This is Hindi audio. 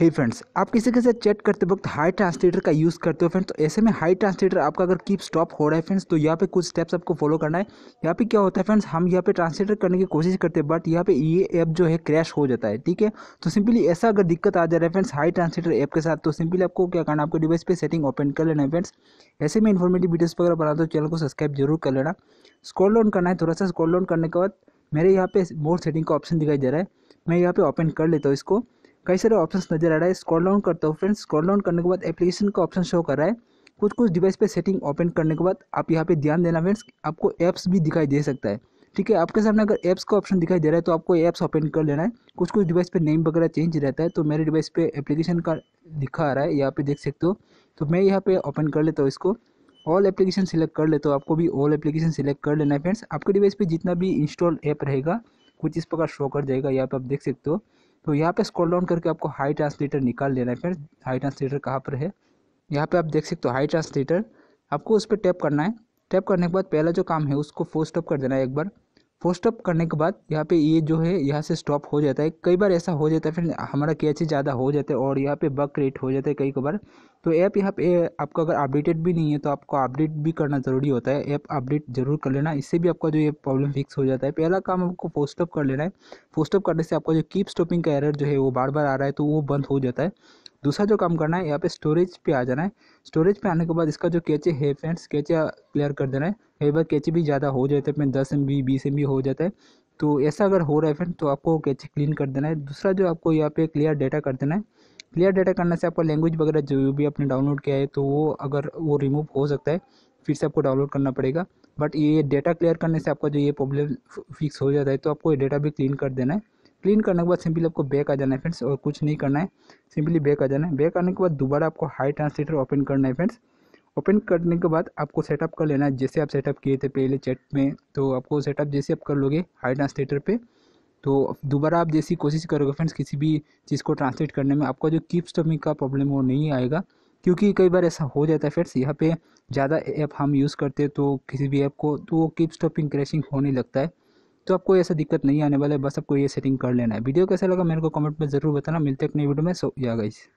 हे hey फ्रेंड्स आप किसी के साथ चैट करते वक्त हाई ट्रांसलेटर का यूज़ करते हो फ्रेंड्स तो ऐसे में हाई ट्रांसलेटर आपका अगर कीप स्टॉप हो रहा है फ्रेंड्स तो यहाँ पे कुछ स्टेप्स आपको फॉलो करना है यहाँ पे क्या होता है फ्रेंड्स हम यहाँ पे ट्रांसलेटर करने की कोशिश करते हैं बट यहाँ पे ये ऐप जो है क्रैश हो जाता है ठीक है तो सिंपली ऐसा अगर दिक्कत आ जा रहा है फ्रेंड्स हाई ट्रांसलेटर ऐप के साथ तो सिंपली आपको क्या करना आपको डिवाइस पर सेटिंग ओपन कर लेना है फ्रेंड्स ऐसे में इन्फॉर्मेटिव वीडियोज़ वगैरह बना तो चैनल को सब्सक्राइब जरूर कर लेना स्कॉल डाउन करना है थोड़ा सा स्क्रॉल डाउन करने के बाद मेरे यहाँ पे मोर सेटिंग का ऑप्शन दिखाई दे रहा है मैं यहाँ पे ओपन कर लेता हूँ इसको कई सारे ऑप्शन नजर आ रहा है स्क्रॉल डाउन करता हूँ फ्रेंड्स स्क्रॉल डाउन करने के बाद एप्लीकेशन का ऑप्शन शो कर रहा है कुछ कुछ डिवाइस पे सेटिंग ओपन करने के बाद आप यहाँ पे ध्यान देना फ्रेंड्स आपको ऐप्स भी दिखाई दे सकता है ठीक है आपके सामने अगर ऐप्स का ऑप्शन दिखाई दे रहा है तो आपको ऐप्स ओपन कर लेना है कुछ कुछ डिवाइस पे नेम वगैरह चेंज रहता है तो मेरे डिवाइस पे एप्लीकेशन का दिखा आ रहा है यहाँ पे देख सकते हो तो मैं यहाँ पे ओपन कर लेता हूँ इसको ऑल एप्लीकेशन सिलेक्ट कर लेता हूँ आपको भी ऑल एप्लीकेशन सिलेक्ट कर लेना है फ्रेंड्स आपके डिवाइस पर जितना भी इंस्टॉल ऐप रहेगा कुछ इस प्रकार शो कर जाएगा यहाँ पर आप देख सकते हो तो यहाँ पे स्क्रॉल डाउन करके आपको हाई ट्रांसलेटर निकाल लेना है फिर हाई ट्रांसलेटर कहाँ पर है यहाँ पे आप देख सकते हो हाई ट्रांसलेटर आपको उस पर टैप करना है टैप करने के बाद पहला जो काम है उसको फोर्स स्टॉप कर देना है एक बार पोस्ट अप करने के बाद यहाँ पे ये जो है यहाँ से स्टॉप हो जाता है कई बार ऐसा हो जाता है फिर हमारा कैच ज़्यादा हो जाता है और यहाँ पे बग क्रिएट हो जाता है कई बार तो ऐप यहाँ पे आपका अगर अपडेटेड भी नहीं है तो आपको अपडेट भी करना ज़रूरी होता है ऐप अपडेट जरूर कर लेना इससे भी आपका जो ये प्रॉब्लम फिक्स हो जाता है पहला काम आपको पोस्ट कर लेना है पोस्ट करने से आपका जो कीप स्टॉपिंग का एरर जो है वो बार बार आ रहा है तो वो बंद हो जाता है दूसरा जो काम करना है यहाँ पे स्टोरेज पे आ जाना है स्टोरेज पे आने के बाद इसका जो कैचे है फ्रेंड्स कैचे क्लियर कर देना है कई बार कैचे भी ज़्यादा हो जाते हैं अपने दस एम बी बीस एम बी हो जाता है तो ऐसा अगर हो रहा है फ्रेंड तो आपको कैचे क्लीन कर देना है दूसरा जो आपको यहाँ पे क्लियर डेटा कर देना है क्लियर डेटा करने से आपका लैंग्वेज वगैरह जो भी आपने डाउनलोड किया है तो वो अगर वो रिमूव हो सकता है फिर से आपको डाउनलोड करना पड़ेगा बट ये डेटा क्लियर करने से आपका जो ये प्रॉब्लम फिक्स हो जाता है तो आपको ये डेटा भी क्लीन कर देना है क्लीन करने के बाद सिंपली आपको बैक आ जाना है फ्रेंड्स और कुछ नहीं करना है सिंपली बैक आ जाना है बैक आने के बाद दोबारा आपको हाई ट्रांसलेटर ओपन करना है फ्रेंड्स ओपन करने के बाद आपको सेटअप कर लेना है जैसे आप सेटअप किए थे पहले चैट में तो आपको सेटअप जैसे आप कर लोगे हाई ट्रांसलेटर पर तो दोबारा आप जैसी कोशिश करोगे फ्रेंड्स किसी भी चीज़ को ट्रांसलेट करने में आपका जो कीप स्टमिंग का प्रॉब्लम वो नहीं आएगा क्योंकि कई बार ऐसा हो जाता है फ्रेंड्स यहाँ पे ज़्यादा ऐप हम यूज़ करते हैं तो किसी भी ऐप को तो वो कीप स्टॉपिंग क्रैशिंग होने लगता है तो आपको ऐसा दिक्कत नहीं आने वाला है बस आपको ये सेटिंग कर लेना है वीडियो कैसा लगा मेरे को कमेंट में ज़रूर बताना मिलते हैं अपने वीडियो में सो या गाइस